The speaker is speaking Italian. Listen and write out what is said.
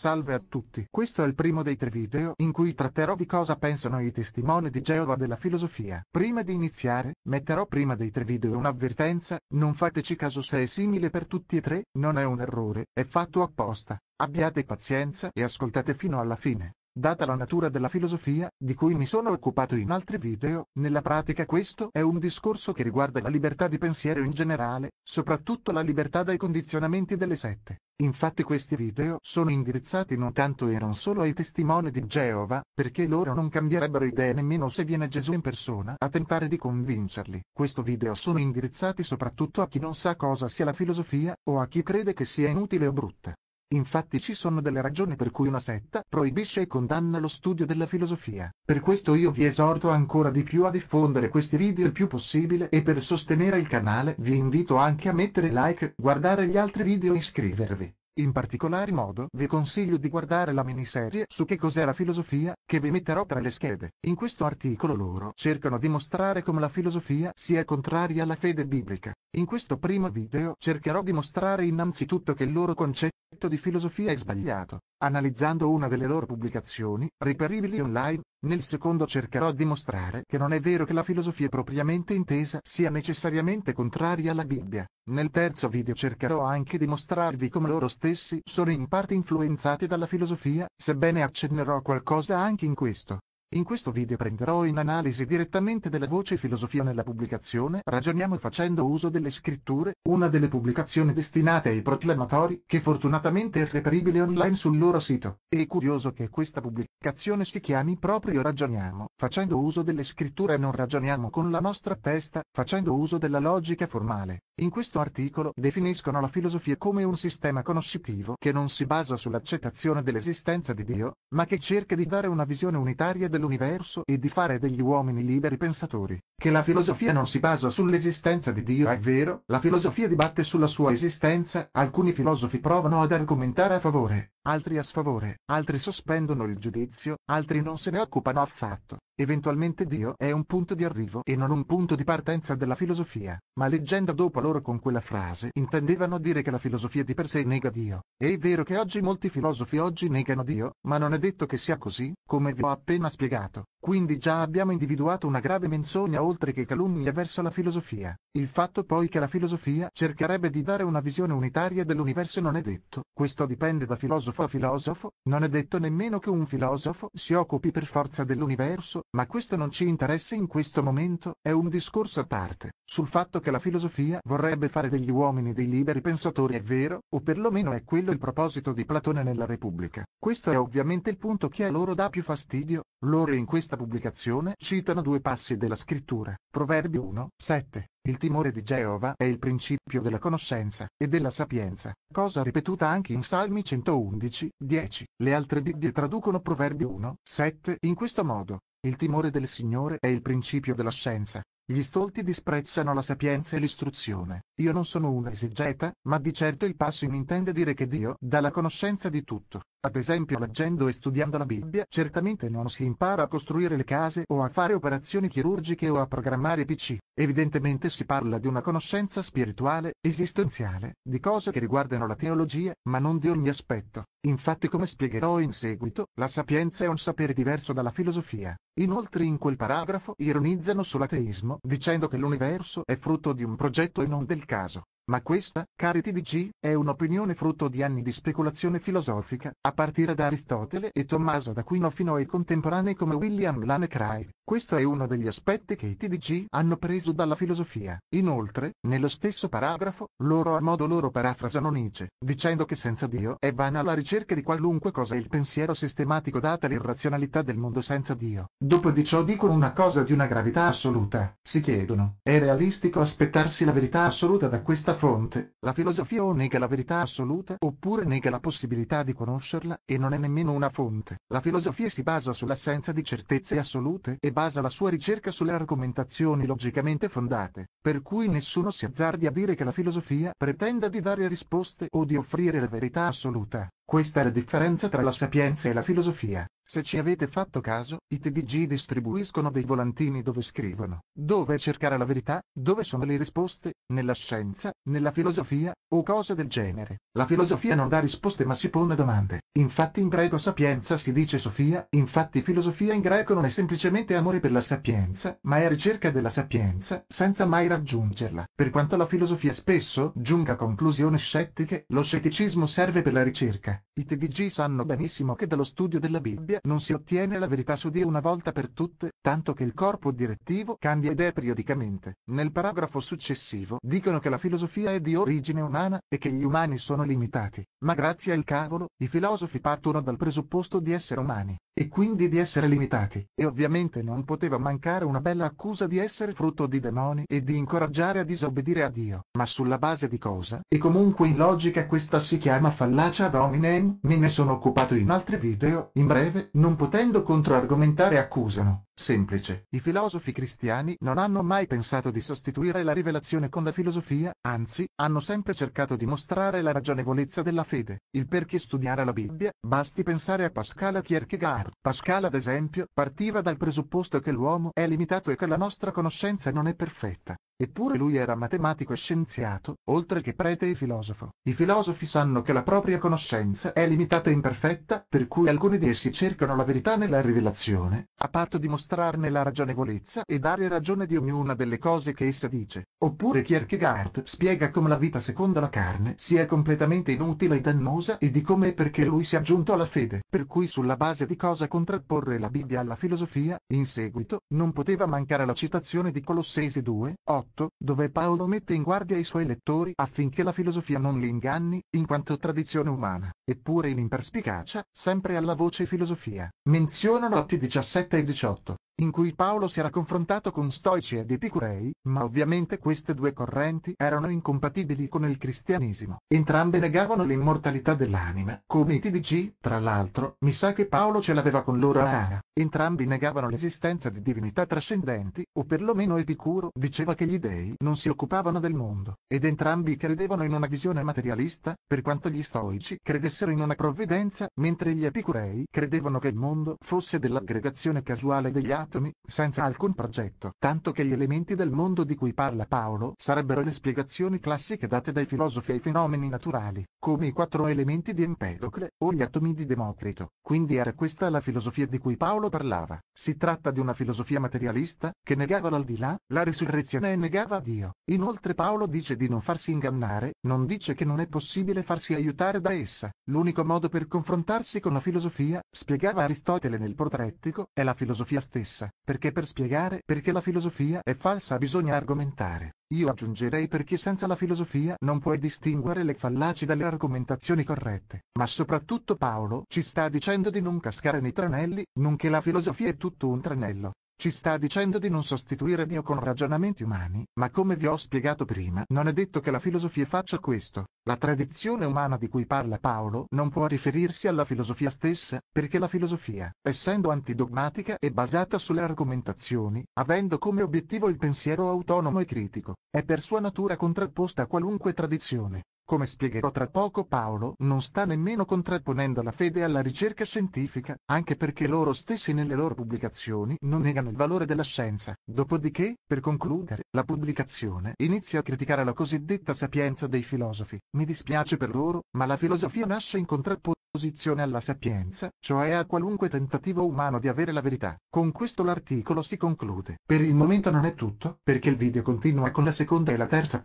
Salve a tutti, questo è il primo dei tre video in cui tratterò di cosa pensano i testimoni di Geova della filosofia. Prima di iniziare, metterò prima dei tre video un'avvertenza, non fateci caso se è simile per tutti e tre, non è un errore, è fatto apposta. Abbiate pazienza e ascoltate fino alla fine. Data la natura della filosofia, di cui mi sono occupato in altri video, nella pratica questo è un discorso che riguarda la libertà di pensiero in generale, soprattutto la libertà dai condizionamenti delle sette. Infatti questi video sono indirizzati non tanto e non solo ai testimoni di Geova, perché loro non cambierebbero idee nemmeno se viene Gesù in persona a tentare di convincerli. Questo video sono indirizzati soprattutto a chi non sa cosa sia la filosofia, o a chi crede che sia inutile o brutta. Infatti ci sono delle ragioni per cui una setta proibisce e condanna lo studio della filosofia. Per questo io vi esorto ancora di più a diffondere questi video il più possibile e per sostenere il canale vi invito anche a mettere like, guardare gli altri video e iscrivervi. In particolar modo vi consiglio di guardare la miniserie su che cos'è la filosofia, che vi metterò tra le schede. In questo articolo loro cercano di mostrare come la filosofia sia contraria alla fede biblica. In questo primo video cercherò di mostrare innanzitutto che il loro concetto di filosofia è sbagliato. Analizzando una delle loro pubblicazioni, reperibili online, nel secondo cercherò di mostrare che non è vero che la filosofia propriamente intesa sia necessariamente contraria alla Bibbia. Nel terzo video cercherò anche di mostrarvi come loro stessi stessi sono in parte influenzati dalla filosofia, sebbene accennerò qualcosa anche in questo. In questo video prenderò in analisi direttamente della voce filosofia nella pubblicazione Ragioniamo facendo uso delle scritture, una delle pubblicazioni destinate ai proclamatori, che fortunatamente è reperibile online sul loro sito. È curioso che questa pubblicazione si chiami proprio Ragioniamo, facendo uso delle scritture e non ragioniamo con la nostra testa, facendo uso della logica formale. In questo articolo definiscono la filosofia come un sistema conoscitivo che non si basa sull'accettazione dell'esistenza di Dio, ma che cerca di dare una visione unitaria dell'universo e di fare degli uomini liberi pensatori. Che la filosofia non si basa sull'esistenza di Dio è vero, la filosofia dibatte sulla sua esistenza, alcuni filosofi provano ad argomentare a favore altri a sfavore, altri sospendono il giudizio, altri non se ne occupano affatto. Eventualmente Dio è un punto di arrivo e non un punto di partenza della filosofia, ma leggenda dopo loro con quella frase intendevano dire che la filosofia di per sé nega Dio. È vero che oggi molti filosofi oggi negano Dio, ma non è detto che sia così, come vi ho appena spiegato. Quindi già abbiamo individuato una grave menzogna oltre che calunnia verso la filosofia. Il fatto poi che la filosofia cercherebbe di dare una visione unitaria dell'universo non è detto, questo dipende da filosofo a filosofo, non è detto nemmeno che un filosofo si occupi per forza dell'universo, ma questo non ci interessa in questo momento, è un discorso a parte. Sul fatto che la filosofia vorrebbe fare degli uomini dei liberi pensatori è vero, o perlomeno è quello il proposito di Platone nella Repubblica. Questo è ovviamente il punto che a loro dà più fastidio, loro in questo questa pubblicazione citano due passi della scrittura, Proverbi 1, 7. Il timore di Geova è il principio della conoscenza e della sapienza, cosa ripetuta anche in Salmi 111, 10. Le altre Bibbie traducono Proverbi 1, 7 in questo modo. Il timore del Signore è il principio della scienza. Gli stolti disprezzano la sapienza e l'istruzione. Io non sono un esegeta, ma di certo il passo in intende dire che Dio dà la conoscenza di tutto. Ad esempio leggendo e studiando la Bibbia certamente non si impara a costruire le case o a fare operazioni chirurgiche o a programmare PC. Evidentemente si parla di una conoscenza spirituale, esistenziale, di cose che riguardano la teologia, ma non di ogni aspetto. Infatti come spiegherò in seguito, la sapienza è un sapere diverso dalla filosofia. Inoltre in quel paragrafo ironizzano sull'ateismo dicendo che l'universo è frutto di un progetto e non del caso ma questa, cari TDG, è un'opinione frutto di anni di speculazione filosofica, a partire da Aristotele e Tommaso d'Aquino fino ai contemporanei come William Lane Craig. Questo è uno degli aspetti che i TDG hanno preso dalla filosofia. Inoltre, nello stesso paragrafo, loro a modo loro parafrasano Nietzsche, dicendo che senza Dio è vana la ricerca di qualunque cosa il pensiero sistematico data l'irrazionalità del mondo senza Dio. Dopo di ciò dicono una cosa di una gravità assoluta. Si chiedono, è realistico aspettarsi la verità assoluta da questa questa fonte, la filosofia o nega la verità assoluta oppure nega la possibilità di conoscerla e non è nemmeno una fonte. La filosofia si basa sull'assenza di certezze assolute e basa la sua ricerca sulle argomentazioni logicamente fondate, per cui nessuno si azzardi a dire che la filosofia pretenda di dare risposte o di offrire la verità assoluta. Questa è la differenza tra la sapienza e la filosofia. Se ci avete fatto caso, i TDG distribuiscono dei volantini dove scrivono dove cercare la verità, dove sono le risposte, nella scienza, nella filosofia, o cose del genere. La filosofia non dà risposte ma si pone domande. Infatti in greco sapienza si dice Sofia, infatti filosofia in greco non è semplicemente amore per la sapienza, ma è ricerca della sapienza, senza mai raggiungerla. Per quanto la filosofia spesso giunga a conclusioni scettiche, lo scetticismo serve per la ricerca. I TVG sanno benissimo che dallo studio della Bibbia non si ottiene la verità su Dio una volta per tutte, tanto che il corpo direttivo cambia idea periodicamente. Nel paragrafo successivo dicono che la filosofia è di origine umana e che gli umani sono limitati, ma grazie al cavolo, i filosofi partono dal presupposto di essere umani e quindi di essere limitati, e ovviamente non poteva mancare una bella accusa di essere frutto di demoni e di incoraggiare a disobbedire a Dio. Ma sulla base di cosa? E comunque in logica questa si chiama fallacia dominem, me ne sono occupato in altri video, in breve, non potendo controargomentare accusano, semplice. I filosofi cristiani non hanno mai pensato di sostituire la rivelazione con la filosofia, anzi, hanno sempre cercato di mostrare la ragionevolezza della fede. Il perché studiare la Bibbia, basti pensare a Pascal Kierkegaard. Pascal, ad esempio, partiva dal presupposto che l'uomo è limitato e che la nostra conoscenza non è perfetta. Eppure lui era matematico e scienziato, oltre che prete e filosofo. I filosofi sanno che la propria conoscenza è limitata e imperfetta, per cui alcuni di essi cercano la verità nella rivelazione, a patto di mostrarne la ragionevolezza e dare ragione di ognuna delle cose che essa dice. Oppure Kierkegaard spiega come la vita secondo la carne sia completamente inutile e dannosa e di come e perché lui sia giunto alla fede, per cui sulla base di cosa contrapporre la Bibbia alla filosofia, in seguito, non poteva mancare la citazione di Colossesi 2, 8. 18, dove Paolo mette in guardia i suoi lettori affinché la filosofia non li inganni, in quanto tradizione umana, eppure in imperspicacia, sempre alla voce filosofia. Menzionano atti 17 e 18 in cui Paolo si era confrontato con stoici ed epicurei, ma ovviamente queste due correnti erano incompatibili con il cristianesimo. Entrambe negavano l'immortalità dell'anima, come i TDG, tra l'altro, mi sa che Paolo ce l'aveva con loro a Entrambi negavano l'esistenza di divinità trascendenti, o perlomeno Epicuro diceva che gli dei non si occupavano del mondo, ed entrambi credevano in una visione materialista, per quanto gli stoici credessero in una provvidenza, mentre gli epicurei credevano che il mondo fosse dell'aggregazione casuale degli atti atomi, senza alcun progetto, tanto che gli elementi del mondo di cui parla Paolo sarebbero le spiegazioni classiche date dai filosofi ai fenomeni naturali, come i quattro elementi di Empedocle o gli atomi di Democrito. Quindi era questa la filosofia di cui Paolo parlava. Si tratta di una filosofia materialista, che negava l'aldilà, la risurrezione e negava Dio. Inoltre Paolo dice di non farsi ingannare, non dice che non è possibile farsi aiutare da essa. L'unico modo per confrontarsi con la filosofia, spiegava Aristotele nel Portrettico, è la filosofia stessa falsa, perché per spiegare perché la filosofia è falsa bisogna argomentare. Io aggiungerei perché senza la filosofia non puoi distinguere le fallaci dalle argomentazioni corrette. Ma soprattutto Paolo ci sta dicendo di non cascare nei tranelli, nonché la filosofia è tutto un tranello. Ci sta dicendo di non sostituire Dio con ragionamenti umani, ma come vi ho spiegato prima, non è detto che la filosofia faccia questo. La tradizione umana di cui parla Paolo non può riferirsi alla filosofia stessa, perché la filosofia, essendo antidogmatica e basata sulle argomentazioni, avendo come obiettivo il pensiero autonomo e critico, è per sua natura contrapposta a qualunque tradizione. Come spiegherò tra poco Paolo non sta nemmeno contrapponendo la fede alla ricerca scientifica, anche perché loro stessi nelle loro pubblicazioni non negano il valore della scienza. Dopodiché, per concludere, la pubblicazione inizia a criticare la cosiddetta sapienza dei filosofi. Mi dispiace per loro, ma la filosofia nasce in contrapposizione alla sapienza, cioè a qualunque tentativo umano di avere la verità. Con questo l'articolo si conclude. Per il momento non è tutto, perché il video continua con la seconda e la terza